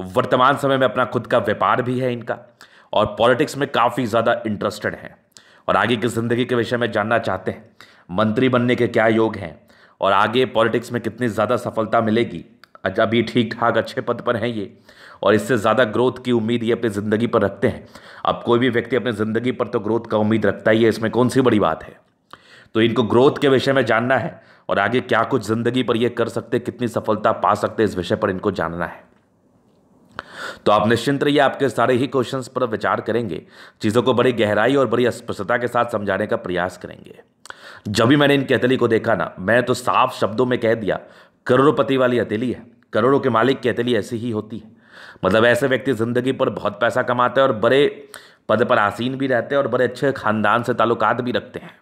वर्तमान समय में अपना खुद का व्यापार भी है इनका और पॉलिटिक्स में काफ़ी ज़्यादा इंटरेस्टेड हैं और आगे की ज़िंदगी के विषय में जानना चाहते हैं मंत्री बनने के क्या योग हैं और आगे पॉलिटिक्स में कितनी ज़्यादा सफलता मिलेगी अभी ठीक ठाक अच्छे पद पर हैं ये और इससे ज़्यादा ग्रोथ की उम्मीद ये अपनी ज़िंदगी पर रखते हैं अब कोई भी व्यक्ति अपनी ज़िंदगी पर तो ग्रोथ का उम्मीद रखता ही है इसमें कौन सी बड़ी बात है तो इनको ग्रोथ के विषय में जानना है और आगे क्या कुछ ज़िंदगी पर ये कर सकते कितनी सफलता पा सकते इस विषय पर इनको जानना है तो आप निश्चिंत रहिए आपके सारे ही क्वेश्चन पर विचार करेंगे चीज़ों को बड़ी गहराई और बड़ी स्पष्टता के साथ समझाने का प्रयास करेंगे जब भी मैंने इन हथेली को देखा ना मैं तो साफ शब्दों में कह दिया करोड़पति वाली हथेली है करोड़ों के मालिक की हथेली ऐसी ही होती है मतलब ऐसे व्यक्ति ज़िंदगी पर बहुत पैसा कमाते हैं और बड़े पद पर आसीन भी रहते हैं और बड़े अच्छे खानदान से ताल्लुकात भी रखते हैं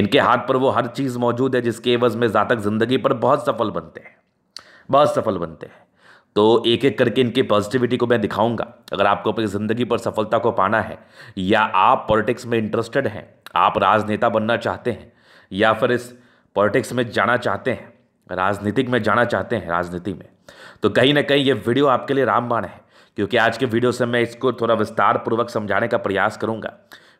इनके हाथ पर वो हर चीज़ मौजूद है जिसके एवज में जातक ज़िंदगी पर बहुत सफल बनते हैं बहुत सफल बनते हैं तो एक एक करके इनकी पॉजिटिविटी को मैं दिखाऊंगा अगर आपको अपनी ज़िंदगी पर सफलता को पाना है या आप पॉलिटिक्स में इंटरेस्टेड हैं आप राजनेता बनना चाहते हैं या फिर इस पॉलिटिक्स में जाना चाहते हैं राजनीतिक में जाना चाहते हैं राजनीति में तो कहीं ना कहीं ये वीडियो आपके लिए रामबाण है क्योंकि आज के वीडियो से मैं इसको थोड़ा विस्तार पूर्वक समझाने का प्रयास करूंगा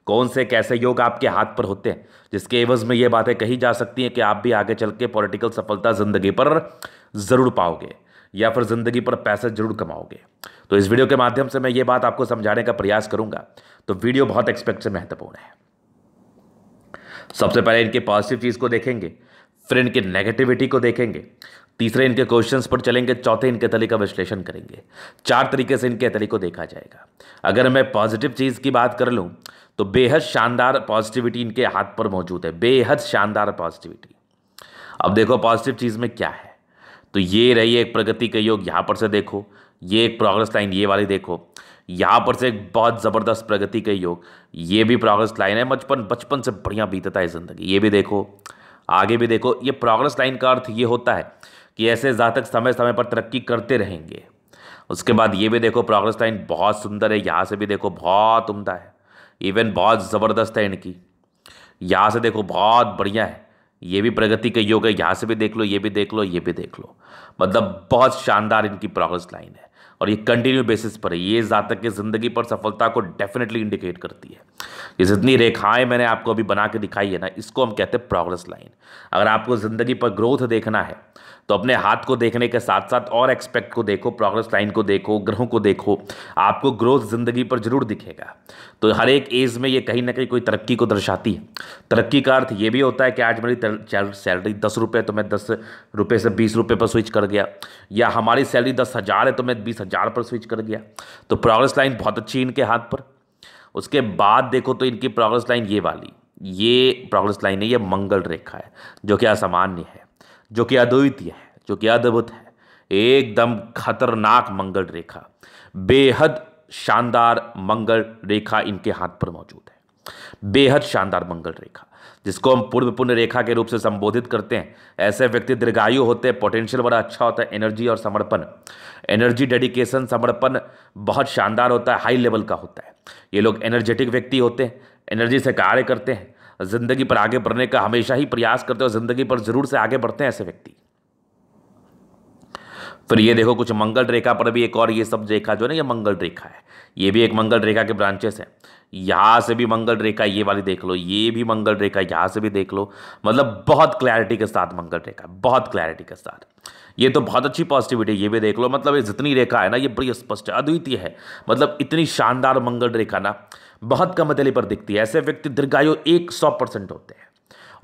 कौन से कैसे योग आपके हाथ पर होते हैं जिसके एवज में ये बातें कही जा सकती हैं कि आप भी आगे चल के पॉलिटिकल सफलता ज़िंदगी पर ज़रूर पाओगे या फिर ज़िंदगी पर पैसे जरूर कमाओगे तो इस वीडियो के माध्यम से मैं ये बात आपको समझाने का प्रयास करूंगा तो वीडियो बहुत एक्सपेक्ट से महत्वपूर्ण है सबसे पहले इनके पॉजिटिव चीज़ को देखेंगे फिर इनके नेगेटिविटी को देखेंगे तीसरे इनके क्वेश्चंस पर चलेंगे चौथे इनके तली का विश्लेषण करेंगे चार तरीके से इनके तली को देखा जाएगा अगर मैं पॉजिटिव चीज़ की बात कर लूँ तो बेहद शानदार पॉजिटिविटी इनके हाथ पर मौजूद है बेहद शानदार पॉजिटिविटी अब देखो पॉजिटिव चीज़ में क्या है तो ये रही एक प्रगति का योग यहाँ पर से देखो ये एक प्रोग्रेस लाइन ये वाली देखो यहाँ पर से एक बहुत ज़बरदस्त प्रगति का योग ये भी प्रोग्रेस लाइन है बचपन बचपन से बढ़िया बीतता है ज़िंदगी ये भी देखो आगे भी देखो ये प्रोग्रेस लाइन का अर्थ ये होता है कि ऐसे जहाँ तक समय समय पर तरक्की करते रहेंगे उसके बाद ये भी देखो प्रोग्रेस लाइन बहुत सुंदर है यहाँ से भी देखो बहुत उमदा है इवन बहुत ज़बरदस्त है इनकी यहाँ से देखो बहुत बढ़िया है ये भी प्रगति के योग है यहाँ से भी देख लो ये भी देख लो ये भी देख लो मतलब बहुत शानदार इनकी प्रोग्रेस लाइन है और ये कंटिन्यू बेसिस पर है ये जातक की ज़िंदगी पर सफलता को डेफिनेटली इंडिकेट करती है ये जितनी रेखाएं मैंने आपको अभी बना के दिखाई है ना इसको हम कहते हैं प्रोग्रेस लाइन अगर आपको ज़िंदगी पर ग्रोथ देखना है तो अपने हाथ को देखने के साथ साथ और एक्सपेक्ट को देखो प्रोग्रेस लाइन को देखो ग्रहों को देखो आपको ग्रोथ ज़िंदगी पर जरूर दिखेगा तो हर एक एज में ये कहीं ना कहीं कोई तरक्की को दर्शाती है तरक्की का अर्थ ये भी होता है कि आज मेरी सैलरी दस रुपये तो मैं दस रुपये से बीस रुपये पर स्विच कर गया या हमारी सैलरी दस हज़ार है तो मैं बीस हज़ार पर स्विच कर गया तो प्रोग्रेस लाइन बहुत अच्छी इनके हाथ पर उसके बाद देखो तो इनकी प्रोग्रेस लाइन ये वाली ये प्रोग्रेस लाइन है ये मंगल रेखा है जो कि असामान्य है जो कि अद्वितीय है जो कि अद्भुत है एकदम खतरनाक मंगल रेखा बेहद शानदार मंगल रेखा इनके हाथ पर मौजूद है बेहद शानदार मंगल रेखा जिसको हम पूर्व पुण्य रेखा के रूप से संबोधित करते हैं ऐसे व्यक्ति दीर्घायु होते हैं पोटेंशियल बड़ा अच्छा होता है एनर्जी और समर्पण एनर्जी डेडिकेशन समर्पण बहुत शानदार होता है हाई लेवल का होता है ये लोग एनर्जेटिक व्यक्ति होते हैं एनर्जी से कार्य करते हैं ज़िंदगी पर आगे बढ़ने का हमेशा ही प्रयास करते हो ज़िंदगी पर ज़रूर से आगे बढ़ते हैं ऐसे व्यक्ति फिर ये देखो कुछ मंगल रेखा पर भी एक और ये सब रेखा जो है ना ये मंगल रेखा है ये भी एक मंगल रेखा के ब्रांचेस है यहाँ से भी मंगल रेखा ये वाली देख लो ये भी मंगल रेखा यहाँ से भी देख लो मतलब बहुत क्लैरिटी के साथ मंगल रेखा बहुत क्लैरिटी के साथ ये तो बहुत अच्छी पॉजिटिविटी ये भी देख लो मतलब ये जितनी रेखा है ना ये बड़ी स्पष्ट अद्वितीय है मतलब इतनी शानदार मंगल रेखा ना बहुत कम अतली पर दिखती है ऐसे व्यक्ति दीर्घायु एक सौ परसेंट होते हैं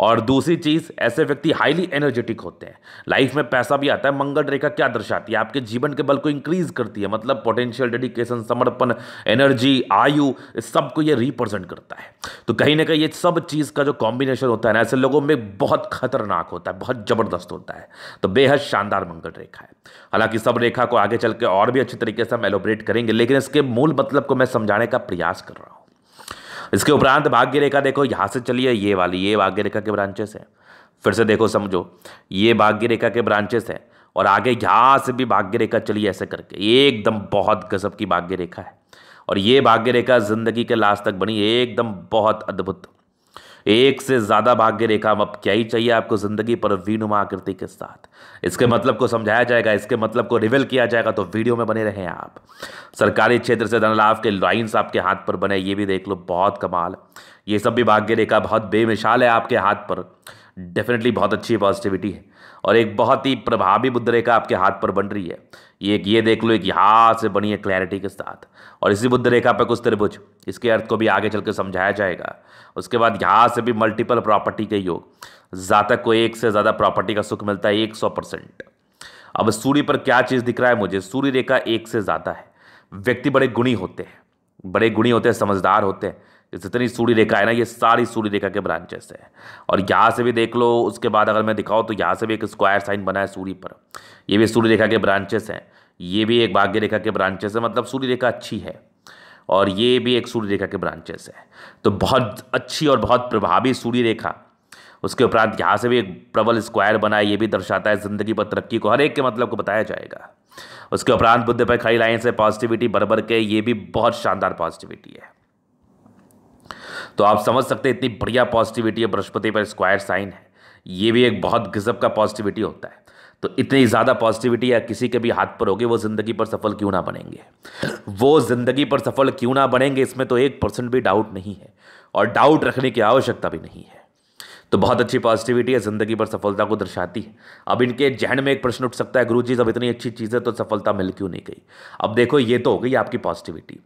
और दूसरी चीज़ ऐसे व्यक्ति हाईली एनर्जेटिक होते हैं लाइफ में पैसा भी आता है मंगल रेखा क्या दर्शाती है आपके जीवन के बल को इंक्रीज करती है मतलब पोटेंशियल डेडिकेशन समर्पण एनर्जी आयु सबको ये रिप्रेजेंट करता है तो कहीं ना कहीं ये सब चीज़ का जो कॉम्बिनेशन होता है ना ऐसे लोगों में बहुत खतरनाक होता है बहुत ज़बरदस्त होता है तो बेहद शानदार मंगल रेखा है हालांकि सब रेखा को आगे चल के और भी अच्छे तरीके से हम एलोब्रेट करेंगे लेकिन इसके मूल मतलब को मैं समझाने का प्रयास कर रहा हूँ इसके उपरांत भाग्य रेखा देखो यहाँ से चलिए ये वाली ये भाग्य रेखा के ब्रांचेस हैं फिर से देखो समझो ये भाग्य रेखा के ब्रांचेस हैं और आगे यहाँ से भी भाग्य रेखा चलिए ऐसे करके एकदम बहुत गजब की भाग्य रेखा है और ये भाग्य रेखा जिंदगी के लास्ट तक बनी एकदम बहुत अद्भुत एक से ज़्यादा भाग्य रेखा अब क्या ही चाहिए आपको ज़िंदगी पर वीनुमा आकृति के साथ इसके मतलब को समझाया जाएगा इसके मतलब को रिवील किया जाएगा तो वीडियो में बने रहे आप सरकारी क्षेत्र से धन लाभ के लाइन्स आपके हाथ पर बने ये भी देख लो बहुत कमाल ये सब भी भाग्य रेखा बहुत बेमिसाल है आपके हाथ पर डेफिनेटली बहुत अच्छी पॉजिटिविटी है और एक बहुत ही प्रभावी बुद्ध रेखा आपके हाथ पर बन रही है ये एक ये देख लो एक यहाँ से बनी है क्लैरिटी के साथ और इसी बुद्ध रेखा पर कुछ त्रिभुज इसके अर्थ को भी आगे चल के समझाया जाएगा उसके बाद यहाँ से भी मल्टीपल प्रॉपर्टी के योग जातक को एक से ज़्यादा प्रॉपर्टी का सुख मिलता है एक सौ परसेंट अब सूर्य पर क्या चीज़ दिख रहा है मुझे सूर्य रेखा एक से ज़्यादा है व्यक्ति बड़े गुणी होते हैं बड़े गुणी होते हैं समझदार होते हैं जितनी सूर्य रेखा है ना ये सारी सूर्य रेखा के ब्रांचेस है और यहाँ से भी देख लो उसके बाद अगर मैं दिखाऊँ तो यहाँ से भी एक स्क्वायर साइन बना है सूर्य पर ये भी सूर्य रेखा के ब्रांचेस हैं ये भी एक भाग्य रेखा के ब्रांचेस है मतलब सूर्य रेखा अच्छी है और ये भी एक सूर्य रेखा के ब्रांचेस है तो बहुत अच्छी और बहुत प्रभावी सूर्य रेखा उसके उपरांत यहाँ से भी एक प्रबल स्क्वायर बना है ये भी दर्शाता है ज़िंदगी पर तरक्की को हर एक के मतलब को बताया जाएगा उसके उपरांत बुद्ध पर खड़ी लाइन से पॉजिटिविटी बरबर के ये भी बहुत शानदार पॉजिटिविटी है तो आप समझ सकते हैं इतनी बढ़िया पॉजिटिविटी है बृहस्पति पर स्क्वायर साइन है ये भी एक बहुत गजब का पॉजिटिविटी होता है तो इतनी ज़्यादा पॉजिटिविटी या किसी के भी हाथ पर होगी वो ज़िंदगी पर सफल क्यों ना बनेंगे वो ज़िंदगी पर सफल क्यों ना बनेंगे इसमें तो एक परसेंट भी डाउट नहीं है और डाउट रखने की आवश्यकता भी नहीं है तो बहुत अच्छी पॉजिटिविटी है ज़िंदगी पर सफलता को दर्शाती है अब इनके जहन में एक प्रश्न उठ सकता है गुरु जी जब इतनी अच्छी चीज़ है तो सफलता मिल क्यों नहीं गई अब देखो ये तो हो गई आपकी पॉजिटिविटी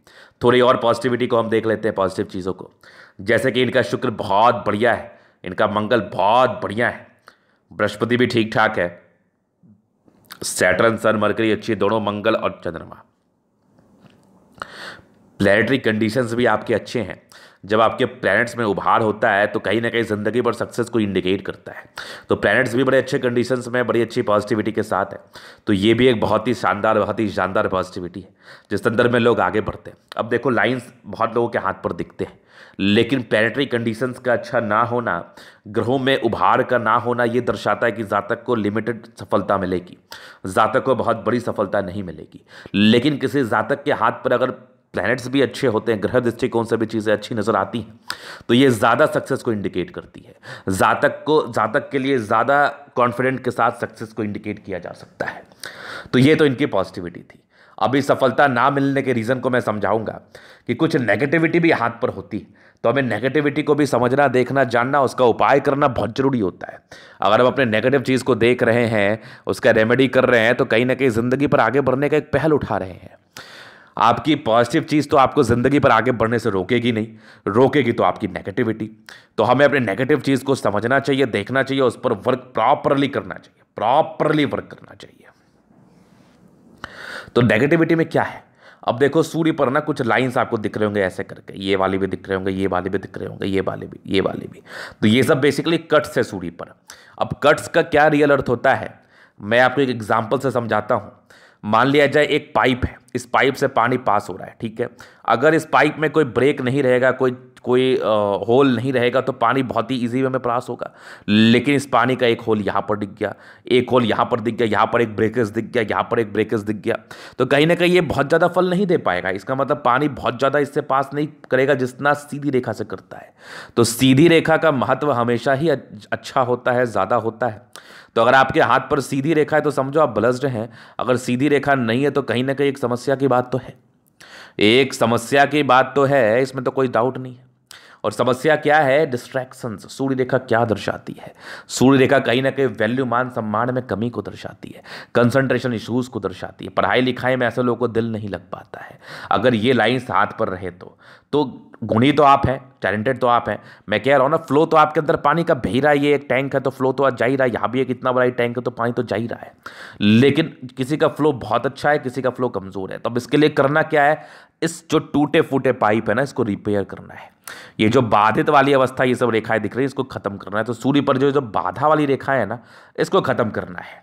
थोड़ी और पॉजिटिविटी को हम देख लेते हैं पॉजिटिव चीज़ों को जैसे कि इनका शुक्र बहुत बढ़िया है इनका मंगल बहुत बढ़िया है बृहस्पति भी ठीक ठाक है सैटर्न सन मरकरी अच्छी दोनों मंगल और चंद्रमा प्लानिटरी कंडीशंस भी आपके अच्छे हैं जब आपके प्लैनेट्स में उभार होता है तो कहीं ना कहीं ज़िंदगी पर सक्सेस को इंडिकेट करता है तो प्लैनेट्स भी बड़े अच्छे कंडीशंस में बड़ी अच्छी पॉजिटिविटी के साथ है तो ये भी एक बहुत ही शानदार बहुत ही शानदार पॉजिटिविटी है जिस अंदर में लोग आगे बढ़ते हैं अब देखो लाइन्स बहुत लोगों के हाथ पर दिखते हैं लेकिन पैरेटरी कंडीशंस का अच्छा ना होना ग्रहों में उभार का ना होना ये दर्शाता है कि जातक को लिमिटेड सफलता मिलेगी जातक को बहुत बड़ी सफलता नहीं मिलेगी लेकिन किसी जातक के हाथ पर अगर प्लैनेट्स भी अच्छे होते हैं ग्रह दृष्टिकोण से भी चीज़ें अच्छी नज़र आती हैं तो ये ज़्यादा सक्सेस को इंडिकेट करती है जातक को जातक के लिए ज़्यादा कॉन्फिडेंट के साथ सक्सेस को इंडिकेट किया जा सकता है तो ये तो इनकी पॉजिटिविटी थी अभी सफलता ना मिलने के रीज़न को मैं समझाऊंगा कि कुछ नेगेटिविटी भी हाथ पर होती है तो हमें नेगेटिविटी को भी समझना देखना जानना उसका उपाय करना बहुत ज़रूरी होता है अगर हम अपने नेगेटिव चीज़ को देख रहे हैं उसका रेमेडी कर रहे हैं तो कहीं ना कहीं ज़िंदगी पर आगे बढ़ने का एक पहल उठा रहे हैं आपकी पॉजिटिव चीज़ तो आपको ज़िंदगी पर आगे बढ़ने से रोकेगी नहीं रोकेगी तो आपकी नेगेटिविटी तो हमें अपने नेगेटिव चीज़ को समझना चाहिए देखना चाहिए उस पर वर्क प्रॉपरली करना चाहिए प्रॉपरली वर्क करना चाहिए तो नेगेटिविटी में क्या है अब देखो सूर्य पर ना कुछ लाइंस आपको दिख रहे होंगे ऐसे करके ये वाले भी दिख रहे होंगे ये वाले भी दिख रहे होंगे ये वाले भी ये वाले भी तो ये सब बेसिकली कट्स है सूर्य पर अब कट्स का क्या रियल अर्थ होता है मैं आपको एक एग्जाम्पल से समझाता हूँ मान लिया जाए एक पाइप है इस पाइप से पानी पास हो रहा है ठीक है अगर इस पाइप में कोई ब्रेक नहीं रहेगा कोई कोई होल नहीं रहेगा तो पानी बहुत ही ईजी वे में पास होगा लेकिन इस पानी का एक होल यहाँ पर दिख गया एक होल यहाँ पर दिख गया यहाँ पर एक ब्रेकेज दिख गया यहाँ पर एक ब्रेकेज दिख गया तो कहीं ना कहीं ये बहुत ज़्यादा फल नहीं दे पाएगा इसका मतलब पानी बहुत ज़्यादा इससे पास नहीं करेगा जितना सीधी रेखा से करता है तो सीधी रेखा का महत्व हमेशा ही अच्छा होता है ज़्यादा होता है तो अगर आपके हाथ पर सीधी रेखा है तो समझो आप ब्लस्ड हैं अगर सीधी रेखा नहीं है तो कहीं ना कहीं एक समस्या की बात तो है एक समस्या की बात तो है इसमें तो कोई डाउट नहीं है और समस्या क्या है डिस्ट्रैक्शंस सूर्य रेखा क्या दर्शाती है सूर्य रेखा कहीं ना कहीं वैल्यू मान सम्मान में कमी को दर्शाती है कंसंट्रेशन इश्यूज़ को दर्शाती है पढ़ाई लिखाई में ऐसे लोगों को दिल नहीं लग पाता है अगर ये लाइन्स हाथ पर रहे तो तो गुणी तो आप हैं टैलेंटेड तो आप हैं मैं कह रहा हूँ ना फ्लो तो आपके अंदर पानी का भी रहा है ये एक टैंक है तो फ्लो तो आज जा ही रहा है यहाँ भी एक इतना बड़ा टैंक है तो पानी तो जा ही रहा है लेकिन किसी का फ्लो बहुत अच्छा है किसी का फ्लो कमज़ोर है तो अब इसके लिए करना क्या है इस जो टूटे फूटे पाइप है ना इसको रिपेयर करना है ये जो बाधित वाली अवस्था ये सब रेखाएं दिख रही है इसको खत्म करना है तो सूर्य पर जो जो बाधा वाली रेखा है ना इसको खत्म करना है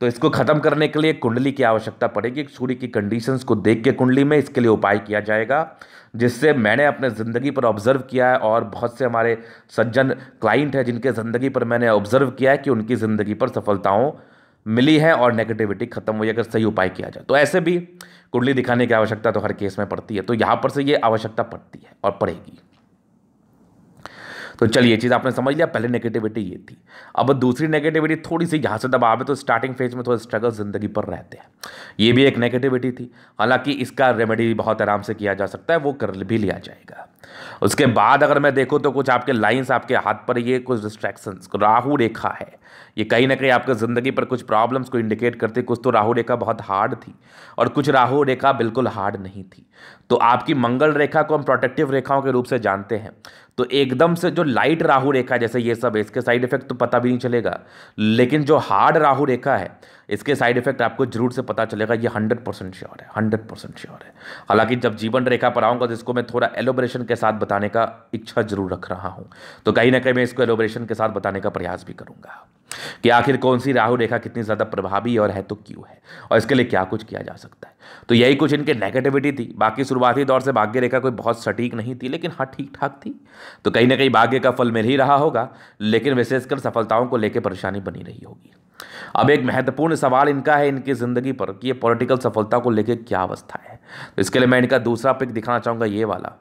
तो इसको खत्म करने के लिए कुंडली की आवश्यकता पड़ेगी सूर्य की कंडीशंस को देख के कुंडली में इसके लिए उपाय किया जाएगा जिससे मैंने अपने ज़िंदगी पर ऑब्जर्व किया है और बहुत से हमारे सज्जन क्लाइंट हैं जिनके ज़िंदगी पर मैंने ऑब्जर्व किया है कि उनकी ज़िंदगी पर सफलताओं मिली है और नेगेटिविटी खत्म हुई अगर सही उपाय किया जाए तो ऐसे भी कुंडली दिखाने की आवश्यकता तो हर केस में पड़ती है तो यहाँ पर से ये आवश्यकता पड़ती है और पड़ेगी तो चलिए चीज़ आपने समझ लिया पहले नेगेटिविटी ये थी अब दूसरी नेगेटिविटी थोड़ी सी यहाँ से दबाव है तो स्टार्टिंग फेज में थोड़ा स्ट्रगल ज़िंदगी पर रहते हैं ये भी एक नेगेटिविटी थी हालांकि इसका रेमेडी बहुत आराम से किया जा सकता है वो कर भी लिया जाएगा उसके बाद अगर मैं देखूँ तो कुछ आपके लाइन्स आपके हाथ पर ये कुछ डिस्ट्रैक्शंस राहु रेखा है ये कहीं ना कहीं आपकी ज़िंदगी पर कुछ प्रॉब्लम्स को इंडिकेट करते कुछ तो राहु रेखा बहुत हार्ड थी और कुछ राहु रेखा बिल्कुल हार्ड नहीं थी तो आपकी मंगल रेखा को हम प्रोटेक्टिव रेखाओं के रूप से जानते हैं तो एकदम से जो लाइट राहु रेखा जैसे ये सब इसके साइड इफेक्ट तो पता भी नहीं चलेगा लेकिन जो हार्ड राहु रेखा है इसके साइड इफेक्ट आपको जरूर से पता चलेगा ये हंड्रेड परसेंट श्योर है हंड्रेड परसेंट श्योर है हालांकि जब जीवन रेखा पर आऊँगा तो इसको मैं थोड़ा एलोब्रेशन के साथ बताने का इच्छा जरूर रख रहा हूँ तो कहीं ना कहीं मैं इसको एलोब्रेशन के साथ बताने का प्रयास भी करूँगा कि आखिर कौन सी राहु रेखा कितनी ज़्यादा प्रभावी और है तो क्यों है और इसके लिए क्या कुछ किया जा सकता है तो यही कुछ इनके नेगेटिविटी थी बाकी शुरुआती दौर से भाग्य रेखा कोई बहुत सटीक नहीं थी लेकिन हाँ ठीक ठाक थी तो कहीं ना कहीं भाग्य का फल मिल ही रहा होगा लेकिन विशेषकर सफलताओं को लेकर परेशानी बनी रही होगी अब एक महत्वपूर्ण सवाल इनका है इनकी ज़िंदगी पर कि ये पॉलिटिकल सफलता को लेकर क्या अवस्था है तो इसके लिए मैं इनका दूसरा पिक दिखाना चाहूँगा ये वाला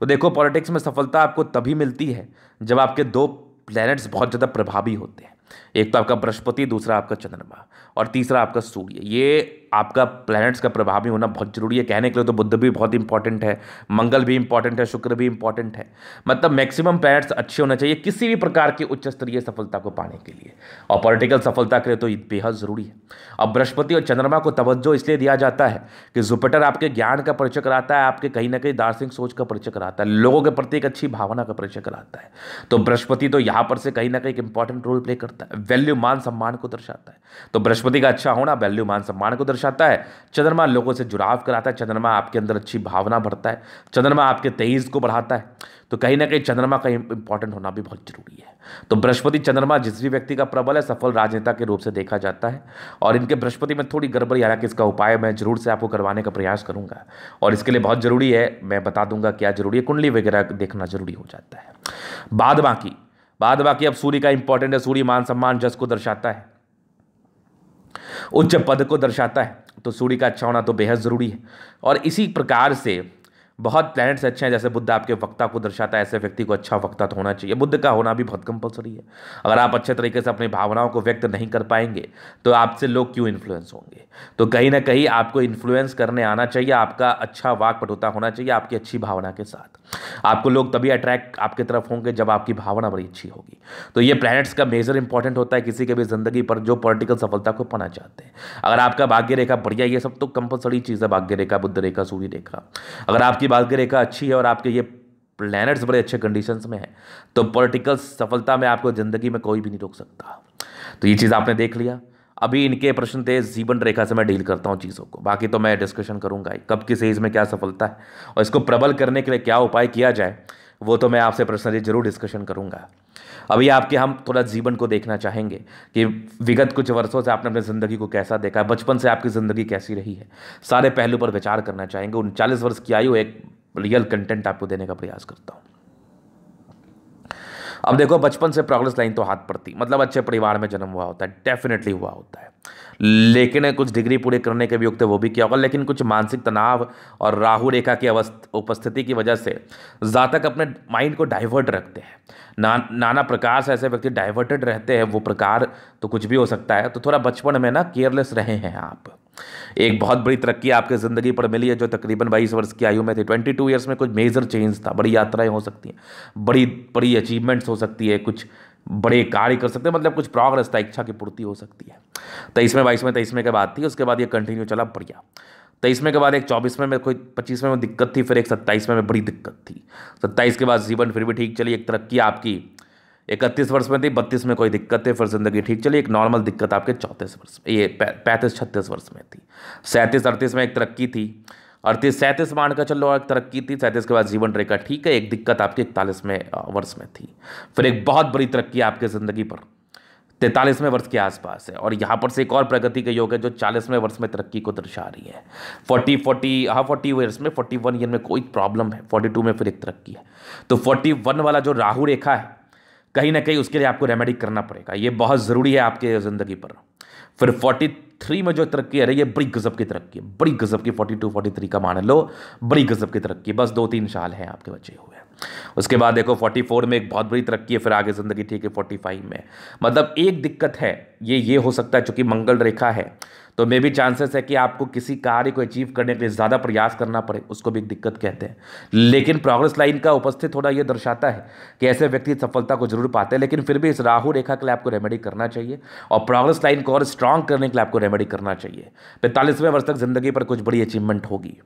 तो देखो पॉलिटिक्स में सफलता आपको तभी मिलती है जब आपके दो प्लैनेट्स बहुत ज़्यादा प्रभावी होते हैं एक तो आपका बृहस्पति दूसरा आपका चंद्रमा और तीसरा आपका सूर्य ये आपका प्लैनेट्स का प्रभाव भी होना बहुत ज़रूरी है कहने के लिए तो बुद्ध भी बहुत इंपॉर्टेंट है मंगल भी इंपॉर्टेंट है शुक्र भी इंपॉर्टेंट है मतलब मैक्सिमम प्लैनेट्स अच्छे होना चाहिए किसी भी प्रकार की उच्च स्तरीय सफलता को पाने के लिए और पॉलिटिकल सफलता के लिए तो बेहद ज़रूरी है अब बृहस्पति और चंद्रमा को तवज्जो इसलिए दिया जाता है कि जुपिटर आपके ज्ञान का परिचय कराता है आपके कहीं ना कहीं दार्शनिक सोच का परिचय कराता है लोगों के प्रति एक अच्छी भावना का परिचय कराता है तो बृहस्पति तो यहाँ पर से कहीं ना कहीं एक इंपॉर्टेंट रोल प्ले करता है वैल्यू मान सम्मान को दर्शाता है तो बृहस्पति का अच्छा होना वैल्यू मान सम्मान को दर्शा दर्शाता है चंद्रमा लोगों से जुड़ाव कराता है चंद्रमा आपके अंदर अच्छी भावना बढ़ता है चंद्रमा आपके तेईस को बढ़ाता है तो कहीं ना कहीं चंद्रमा का इंपॉर्टेंट होना भी बहुत जरूरी है तो बृहस्पति चंद्रमा जिस भी व्यक्ति का प्रबल है सफल राजनेता के रूप से देखा जाता है और इनके बृहस्पति में थोड़ी गड़बड़ी हालांकि इसका उपाय मैं जरूर से आपको करवाने का प्रयास करूंगा और इसके लिए बहुत ज़रूरी है मैं बता दूंगा क्या जरूरी है कुंडली वगैरह देखना जरूरी हो जाता है बाद बाकी बाद बाकी अब सूर्य का इंपॉर्टेंट है सूर्य मान सम्मान जस को दर्शाता है उच्च पद को दर्शाता है तो सूर्य का अच्छा होना तो बेहद ज़रूरी है और इसी प्रकार से बहुत प्लैनेट्स अच्छे हैं जैसे बुद्ध आपके वक्ता को दर्शाता है ऐसे व्यक्ति को अच्छा वक्ता तो होना चाहिए बुद्ध का होना भी बहुत कंपलसरी है अगर आप अच्छे तरीके से अपनी भावनाओं को व्यक्त नहीं कर पाएंगे तो आपसे लोग क्यों इन्फ्लुएंस होंगे तो कहीं ना कहीं आपको इन्फ्लुएंस करने आना चाहिए आपका अच्छा वाक पटुता होना चाहिए आपकी अच्छी भावना के साथ आपको लोग तभी अट्रैक्ट आपकी तरफ होंगे जब आपकी भावना बड़ी अच्छी होगी तो ये प्लैनेट्स का मेजर इंपॉर्टेंट होता है किसी के भी ज़िंदगी पर जो पॉलिटिकल सफलता को पाना चाहते हैं अगर आपका भाग्य रेखा बढ़िया ये सब तो कंपलसरी चीज़ है भाग्य रेखा बुद्ध रेखा सूर्य रेखा अगर आप आपकी भाग्य रेखा अच्छी है और आपके ये प्लैनेट्स बड़े अच्छे कंडीशन में हैं तो पॉलिटिकल सफलता में आपको ज़िंदगी में कोई भी नहीं रोक सकता तो ये चीज़ आपने देख लिया अभी इनके प्रश्न थे जीवन रेखा से मैं डील करता हूँ चीज़ों को बाकी तो मैं डिस्कशन करूँगा कब किस एज में क्या सफलता है और इसको प्रबल करने के लिए क्या उपाय किया जाए वो तो मैं आपसे पर्सनली ज़रूर डिस्कशन करूँगा अभी आपके हम थोड़ा जीवन को देखना चाहेंगे कि विगत कुछ वर्षों से आपने अपनी ज़िंदगी को कैसा देखा है बचपन से आपकी ज़िंदगी कैसी रही है सारे पहलू पर विचार करना चाहेंगे उनचालीस वर्ष की आयु एक रियल कंटेंट आपको देने का प्रयास करता हूँ अब देखो बचपन से प्रोग्रेस लाइन तो हाथ पड़ती मतलब अच्छे परिवार में जन्म हुआ होता है डेफिनेटली हुआ होता है लेकिन कुछ डिग्री पूरे करने के भी युक्त वो भी किया होगा लेकिन कुछ मानसिक तनाव और राहु रेखा की उपस्थिति की वजह से जातक अपने माइंड को डाइवर्ट रखते हैं ना नाना प्रकार से ऐसे व्यक्ति डाइवर्टेड रहते हैं वो प्रकार तो कुछ भी हो सकता है तो थोड़ा बचपन में ना केयरलेस रहे हैं आप एक बहुत बड़ी तरक्की आपके ज़िंदगी पर मिली है जो तकरीबन बाईस वर्ष की आयु में थी ट्वेंटी टू ईयर्स में कुछ मेजर चेंज था बड़ी यात्राएं हो सकती हैं बड़ी बड़ी अचीवमेंट्स हो सकती है कुछ बड़े कार्य कर सकते हैं मतलब कुछ प्रोग्रेस तो था इच्छा की पूर्ति हो सकती है तेईसवें बाईसवें तेईसवें के बाद थी उसके बाद ये कंटिन्यू चला बढ़िया तेईसवें के बाद एक चौबीसवें में कोई पच्चीसवें में दिक्कत थी फिर एक सत्ताईसवें में बड़ी दिक्कत थी सत्ताईस के बाद जीवन फिर भी ठीक चली एक तरक्की आपकी इकतीस वर्ष में थी बत्तीस में कोई दिक्कत थी फिर ज़िंदगी ठीक चली एक नॉर्मल दिक्कत आपके चौंतीस वर्ष ये पैंतीस छत्तीस वर्ष में थी सैंतीस अड़तीस में एक तरक्की थी अड़तीस सैंतीस मान कर चलो एक तरक्की थी सैंतीस के बाद जीवन रेखा ठीक है एक दिक्कत आपके इकतालीस में वर्ष में थी फिर एक बहुत बड़ी तरक्की आपके ज़िंदगी पर तैंतालीसवें वर्ष के आसपास है और यहाँ पर से एक और प्रगति के योग है जो चालीसवें वर्ष में तरक्की को दर्शा रही है फोर्टी फोर्टी हाँ फोर्टी ईयर्स में फोर्टी वन ईयर में कोई प्रॉब्लम है फोर्टी टू में फिर एक तरक्की है तो फोर्टी वन वाला जो राहु रेखा है कहीं ना कहीं उसके लिए आपको रेमेडी करना पड़ेगा ये बहुत ज़रूरी है आपके ज़िंदगी पर फिर फोर्टी थ्री में जो तरक्की है रही है बड़ी गजब की तरक्की है बड़ी गजब की फोर्टी टू फोर्टी थ्री का मान लो बड़ी गजब की तरक्की बस दो तीन साल हैं आपके बचे हुए उसके बाद देखो फोर्टी फोर में एक बहुत बड़ी तरक्की है फिर आगे ज़िंदगी ठीक है फोर्टी फाइव में मतलब एक दिक्कत है ये ये हो सकता है चूंकि मंगल रेखा है तो मे भी चांसेस है कि आपको किसी कार्य को अचीव करने के लिए ज़्यादा प्रयास करना पड़े उसको भी एक दिक्कत कहते हैं लेकिन प्रोग्रेस लाइन का उपस्थित थोड़ा यह दर्शाता है कि ऐसे व्यक्ति सफलता को जरूर पाते हैं लेकिन फिर भी इस राहु रेखा के लिए आपको रेमेडी करना चाहिए और प्रोग्रेस लाइन को और स्ट्रांग करने के लिए आपको रेमेडी करना चाहिए पैंतालीसवें वर्ष तक ज़िंदगी पर कुछ बड़ी अचीवमेंट होगी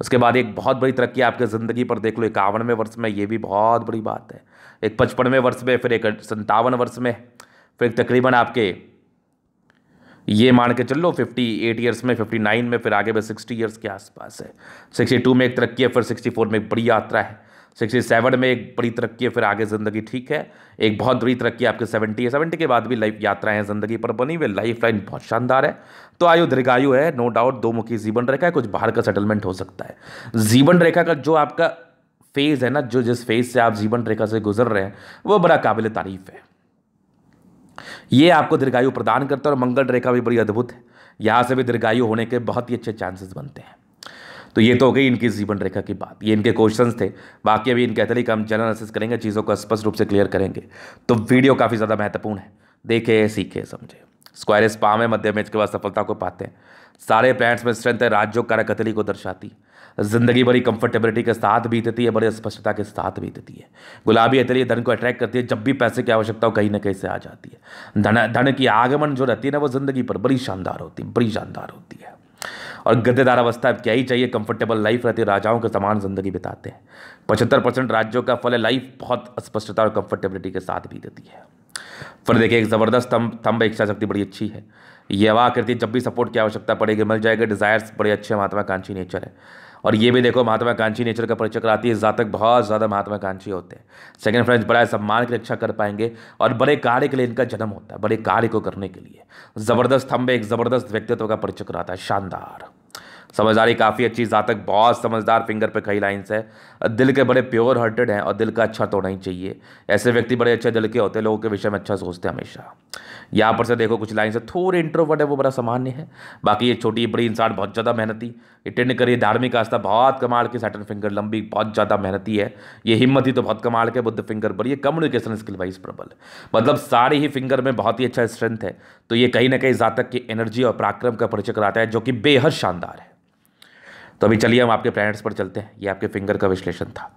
उसके बाद एक बहुत बड़ी तरक्की आपकी ज़िंदगी पर देख लो इक्यावनवें वर्ष में ये भी बहुत बड़ी बात है एक पचपनवें वर्ष में फिर एक सत्तावन वर्ष में फिर तकरीबन आपके ये मान के चल लो फिफ्टी एट ईयर्स में फिफ्टी नाइन में फिर आगे भी सिक्सटी ईयर्स के आसपास है सिक्सटी टू में एक तरक्की है फिर सिक्सटी फोर में एक बड़ी यात्रा है सिक्सटी सेवन में एक बड़ी तरक्की है फिर आगे ज़िंदगी ठीक है एक बहुत बड़ी तरक्की आपके सेवेंटी है सेवेंटी के बाद भी लाइफ यात्राएं हैं ज़िंदगी पर बनी हुई लाइफ लाइन बहुत शानदार है तो आयु दीर्घायु है नो डाउट दो मुखी जीवन रेखा है कुछ बाहर का सेटलमेंट हो सकता है जीवन रेखा का जो आपका फेज़ है ना जो जिस फेज़ से आप जीवन रेखा से गुजर रहे हैं वो बड़ा काबिल तारीफ़ है ये आपको दीर्घायु प्रदान करता है और मंगल रेखा भी बड़ी अद्भुत है यहाँ से भी दीर्घायु होने के बहुत ही अच्छे चांसेस बनते हैं तो ये तो हो गई इनकी जीवन रेखा की बात ये इनके क्वेश्चन थे बाकी अभी इनके का हम जनरल एनालिसिस करेंगे चीज़ों को स्पष्ट रूप से क्लियर करेंगे तो वीडियो काफ़ी ज़्यादा महत्वपूर्ण है देखे सीखे समझे स्क्वायर स्पा में मध्य में इसके बाद सफलता को पाते हैं सारे प्लैंड्स में स्ट्रेंथ है राज्यों कारक अतिली को दर्शाती ज़िंदगी बड़ी कंफर्टेबिलिटी के साथ बीतती है बड़ी स्पष्टता के साथ बीतती है गुलाबी अतरी धन को अट्रैक्ट करती है जब भी पैसे की आवश्यकता हो कहीं ना कहीं से आ जाती है धन धन की आगमन जो रहती है ना वो ज़िंदगी पर बड़ी शानदार होती है बड़ी शानदार होती है और गद्देदार अवस्था अब क्या ही चाहिए कंफर्टेबल लाइफ रहती है राजाओं के समान जिंदगी बिताते हैं पचहत्तर परसेंट राज्यों का फल लाइफ बहुत स्पष्टता और कंफर्टेबिलिटी के साथ बीतती है फिर देखिए एक ज़बरदस्त स्तंभ इच्छा शक्ति बड़ी अच्छी है ये वाह आकृति जब भी सपोर्ट की आवश्यकता पड़ेगी मिल जाएगा डिज़ायर्स बड़े अच्छे महात्माकांक्षी नेचर है और ये भी देखो महात्माकांक्षी नेचर का परिचय कराती है जातक बहुत ज़्यादा महात्माकांक्षी होते हैं सेकंड फ्रेंड्स बड़ा सम्मान की रक्षा कर पाएंगे और बड़े कार्य के लिए इनका जन्म होता है बड़े कार्य को करने के लिए ज़बरदस्त थम्बे एक ज़बरदस्त व्यक्तित्व का परिचय कराता है शानदार समझदारी काफ़ी अच्छी जातक बहुत समझदार फिंगर पर कई लाइन्स है दिल के बड़े प्योर हार्टेड हैं और दिल का अच्छा तोड़ना ही चाहिए ऐसे व्यक्ति बड़े अच्छे दिल के होते हैं लोगों के विषय में अच्छा सोचते हैं हमेशा यहाँ पर से देखो कुछ लाइन से थोड़े इंट्रोवर्ट है वो बड़ा सामान्य है बाकी ये छोटी बड़ी इंसान बहुत ज़्यादा मेहनती अटेंड करिए धार्मिक आस्था बहुत कमाल की सैटन फिंगर लंबी बहुत ज़्यादा मेहनती है ये हिम्मत ही तो बहुत कमाल के बुद्ध फिंगर बड़ी है कम्युनिकेशन स्किल वाइज प्रबल मतलब सारे ही फिंगर में बहुत ही अच्छा स्ट्रेंथ है तो ये कहीं ना कहीं जातक की एनर्जी और पराक्रम का परिचय कराता है जो कि बेहद शानदार है तो अभी चलिए हम आपके प्लैनेट्स पर चलते हैं ये आपके फिंगर का विश्लेषण था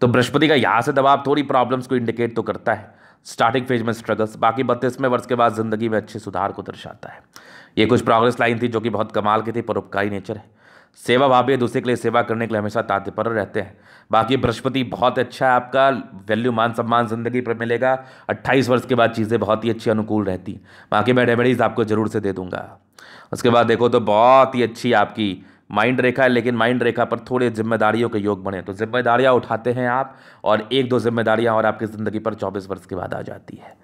तो बृहस्पति का यहाँ से दबाव थोड़ी प्रॉब्लम्स को इंडिकेट तो करता है स्टार्टिंग फेज में स्ट्रगल्स बाकी बत्तीसवें वर्ष के बाद ज़िंदगी में अच्छे सुधार को दर्शाता है ये कुछ प्रोग्रेस लाइन थी जो कि बहुत कमाल की थी परोपकारी नेचर है सेवा भावी दूसरे के लिए सेवा करने के लिए हमेशा तात्पर्य रहते हैं बाकी बृहस्पति बहुत अच्छा है आपका वैल्यू मान सम्मान जिंदगी पर मिलेगा 28 वर्ष के बाद चीज़ें बहुत ही अच्छी अनुकूल रहती बाकी मैं रेमेडीज़ आपको ज़रूर से दे दूंगा उसके बाद देखो तो बहुत ही अच्छी आपकी माइंड रेखा है लेकिन माइंड रेखा पर थोड़े जिम्मेदारियों के योग बने तो जिम्मेदारियाँ उठाते हैं आप और एक दो जिम्मेदारियाँ और आपकी ज़िंदगी पर चौबीस वर्ष के बाद आ जाती है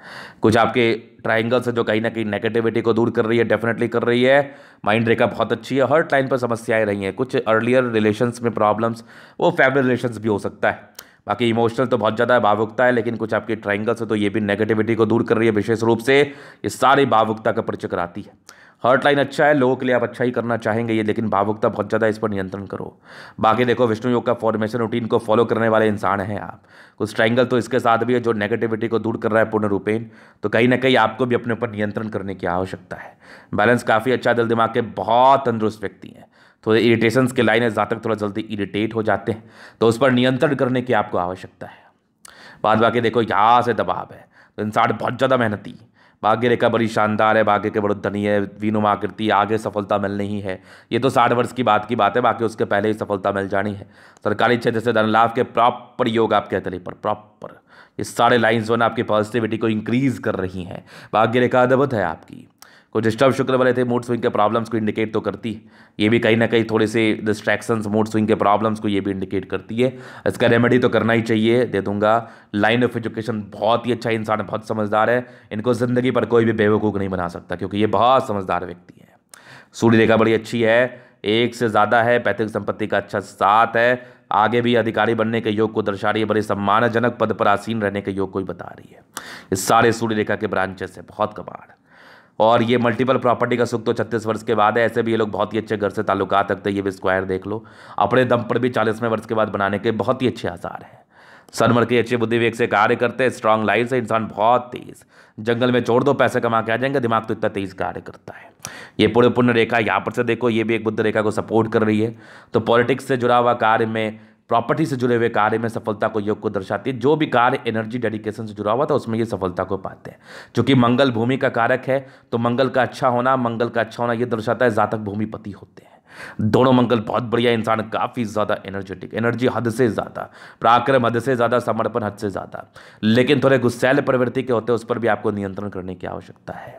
कुछ आपके ट्राइंगल से जो कहीं ना कहीं नेगेटिविटी को दूर कर रही है डेफिनेटली कर रही है माइंड रेखा बहुत अच्छी है हर लाइन पर समस्याएँ रही हैं कुछ अर्लियर रिलेशन्स में प्रॉब्लम्स वो फैमिली रिलेशन्स भी हो सकता है बाकी इमोशनल तो बहुत ज़्यादा भावुकता है लेकिन कुछ आपके ट्राइंगल से तो ये भी नेगेटिविटी को दूर कर रही है विशेष रूप से ये सारी भावुकता का परिचय कराती है लाइन अच्छा है लोगों के लिए आप अच्छा ही करना चाहेंगे ये लेकिन भावुकता बहुत ज़्यादा इस पर नियंत्रण करो बाकी देखो विष्णु योग का फॉर्मेशन रूटीन को फॉलो करने वाले इंसान हैं आप कुछ ट्राइंगल तो इसके साथ भी है जो नेगेटिविटी को दूर कर रहा है पूर्ण रूपेण तो कहीं ना कहीं आपको भी अपने ऊपर नियंत्रण करने की आवश्यकता है बैलेंस काफ़ी अच्छा दिल दिमाग के बहुत तंदुरुस्त व्यक्ति हैं थोड़े इरीटेशन के लाइन है तक थोड़ा जल्दी इरीटेट हो जाते हैं तो उस पर नियंत्रण करने की आपको आवश्यकता है बाद बाकी देखो यहाँ से दबाव है तो इंसान बहुत ज़्यादा मेहनती है भाग्य रेखा बड़ी शानदार है भाग्य के बड़ो धनी है वीनुम आकृति आगे सफलता मिल नहीं है ये तो साठ वर्ष की बात की बात है बाकी उसके पहले ही सफलता मिल जानी है सरकारी क्षेत्र से धन लाभ के प्रॉपर योग आपके तले पर प्रॉपर ये सारे लाइन्स वन आपकी पॉजिटिविटी को इंक्रीज कर रही हैं भाग्य रेखा अदबत है आपकी कुछ डिस्टर्ब शुक्र वाले थे मूड स्विंग के प्रॉब्लम्स को इंडिकेट तो करती है ये भी कहीं ना कहीं थोड़े से डिस्ट्रैक्शंस मूड स्विंग के प्रॉब्लम्स को ये भी इंडिकेट करती है इसका रेमेडी तो करना ही चाहिए दे दूंगा लाइन ऑफ एजुकेशन बहुत ही अच्छा इंसान है बहुत समझदार है इनको ज़िंदगी पर कोई भी बेवकूफ़ नहीं बना सकता क्योंकि ये बहुत समझदार व्यक्ति है सूर्य रेखा बड़ी अच्छी है एक से ज़्यादा है पैतृक संपत्ति का अच्छा साथ है आगे भी अधिकारी बनने के योग को दर्शा रही है बड़े सम्मानजनक पद पर आसीन रहने के योग को ही बता रही है इस सारे सूर्य रेखा के ब्रांचेस है बहुत कबाड़ और ये मल्टीपल प्रॉपर्टी का सुख तो छत्तीस वर्ष के बाद है ऐसे भी ये लोग बहुत ही अच्छे घर से ताल्लुकात रखते हैं ये भी स्क्वायर देख लो अपने दम पर भी चालीसवें वर्ष के बाद बनाने के बहुत ही अच्छे आसार हैं सनमर के अच्छे बुद्धि विवेक से कार्य करते हैं स्ट्रांग लाइफ से इंसान बहुत तेज जंगल में छोड़ दो पैसे कमा के आ जाएंगे दिमाग तो इतना तेज कार्य करता है ये पूरे पुण्य रेखा यहाँ पर से देखो ये भी एक बुद्ध रेखा को सपोर्ट कर रही है तो पॉलिटिक्स से जुड़ा हुआ कार्य में प्रॉपर्टी से जुड़े हुए कार्य में सफलता को योग को दर्शाती है जो भी कार्य एनर्जी डेडिकेशन से जुड़ा हुआ था उसमें ये सफलता को पाते हैं क्योंकि मंगल भूमि का कारक है तो मंगल का अच्छा होना मंगल का अच्छा होना ये दर्शाता है जातक भूमिपति होते हैं दोनों मंगल बहुत बढ़िया इंसान काफ़ी ज़्यादा एनर्जेटिक एनर्जी हद से ज़्यादा पराक्रम हद से ज़्यादा समर्पण हद से ज़्यादा लेकिन थोड़े गुस्सैल प्रवृत्ति के होते हैं उस पर भी आपको नियंत्रण करने की आवश्यकता है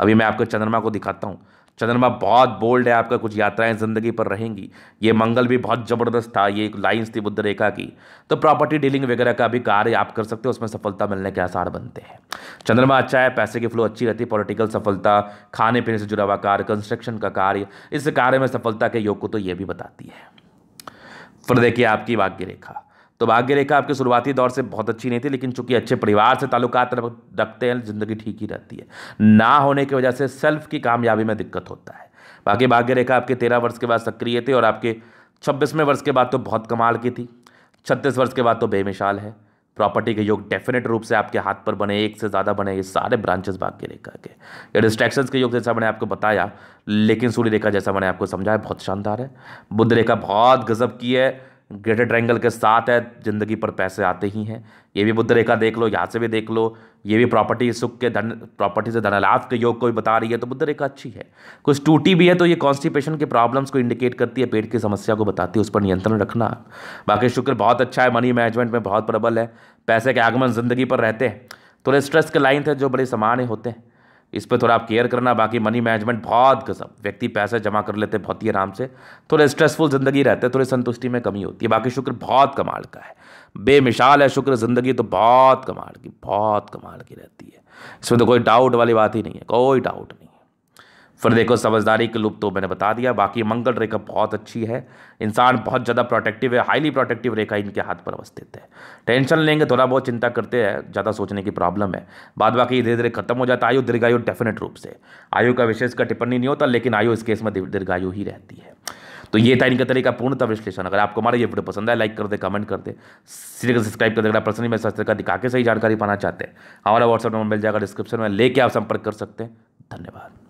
अभी मैं आपको चंद्रमा को दिखाता हूँ चंद्रमा बहुत बोल्ड है आपका कुछ यात्राएं ज़िंदगी पर रहेंगी ये मंगल भी बहुत ज़बरदस्त था ये एक लाइन्स थी बुद्ध रेखा की तो प्रॉपर्टी डीलिंग वगैरह का भी कार्य आप कर सकते हो उसमें सफलता मिलने के आसार बनते हैं चंद्रमा अच्छा है पैसे की फ्लो अच्छी रहती है पॉलिटिकल सफलता खाने पीने से जुड़ा हुआ कार्य कंस्ट्रक्शन का कार्य इस कार्य में सफलता के योग को तो ये भी बताती है फिर देखिए आपकी वाक्य रेखा तो भाग्य रेखा आपके शुरुआती दौर से बहुत अच्छी नहीं थी लेकिन चूंकि अच्छे परिवार से ताल्लुकात रखते हैं ज़िंदगी ठीक ही रहती है ना होने की वजह से सेल्फ की कामयाबी में दिक्कत होता है बाकी भाग्य रेखा आपके तेरह वर्ष के बाद सक्रिय थे और आपके छब्बीसवें वर्ष के बाद तो बहुत कमाल की थी छत्तीस वर्ष के बाद तो बेमिसाल है प्रॉपर्टी के योग डेफिनेट रूप से आपके हाथ पर बने एक से ज़्यादा बने ये सारे ब्रांचेस भाग्य रेखा के ये डिस्ट्रैक्शंस के योग जैसा मैंने आपको बताया लेकिन सूर्य रेखा जैसा मैंने आपको समझाया बहुत शानदार है बुद्ध रेखा बहुत गजब की है ग्रेटर ट्रायंगल के साथ है ज़िंदगी पर पैसे आते ही हैं ये भी बुद्ध रेखा देख लो यहाँ से भी देख लो ये भी प्रॉपर्टी सुख के धन प्रॉपर्टी से धन लाभ के योग को भी बता रही है तो बुद्ध रेखा अच्छी है कुछ टूटी भी है तो ये कॉन्स्टिपेशन के प्रॉब्लम्स को इंडिकेट करती है पेट की समस्या को बताती है उस पर नियंत्रण रखना बाकी शुक्र बहुत अच्छा है मनी मैनेजमेंट में बहुत प्रबल है पैसे के आगमन ज़िंदगी पर रहते हैं थोड़े तो स्ट्रेस के लाइन थे जो बड़े सामान्य होते हैं इस पर थोड़ा आप केयर करना बाकी मनी मैनेजमेंट बहुत गजब व्यक्ति पैसे जमा कर लेते बहुत ही आराम से थोड़े स्ट्रेसफुल ज़िंदगी रहते थोड़ी संतुष्टि में कमी होती है बाकी शुक्र बहुत कमाल का है बेमिसाल है शुक्र ज़िंदगी तो बहुत कमाल की बहुत कमाल की रहती है इसमें तो कोई डाउट वाली बात ही नहीं है कोई डाउट नहीं फिर देखो समझदारी के लुप तो मैंने बता दिया बाकी मंगल रेखा बहुत अच्छी है इंसान बहुत ज़्यादा प्रोटेक्टिव है हाईली प्रोटेक्टिव रेखा इनके हाथ पर अवस्थित है टेंशन लेंगे थोड़ा बहुत चिंता करते हैं ज़्यादा सोचने की प्रॉब्लम है बाद बाकी धीरे धीरे खत्म हो जाता है आयु दीर्घायु डेफिनेट रूप से आयु का विशेष का टिप्पणी नहीं होता लेकिन आयु इस केस में दीर्घायु ही रहती है तो ये था इनका तरीका पूर्णतः विश्लेषण अगर आपको हमारा ये वीडियो पसंद है लाइक कर दे कमेंट कर दे सीधे सब्सक्राइब कर देगा पर्सनली मैं सस्ते का दिखा के सही जानकारी पाना चाहते हैं हमारा व्हाट्सअप नंबर मिल जाएगा डिस्क्रिप्शन में लेके आप संपर्क कर सकते हैं धन्यवाद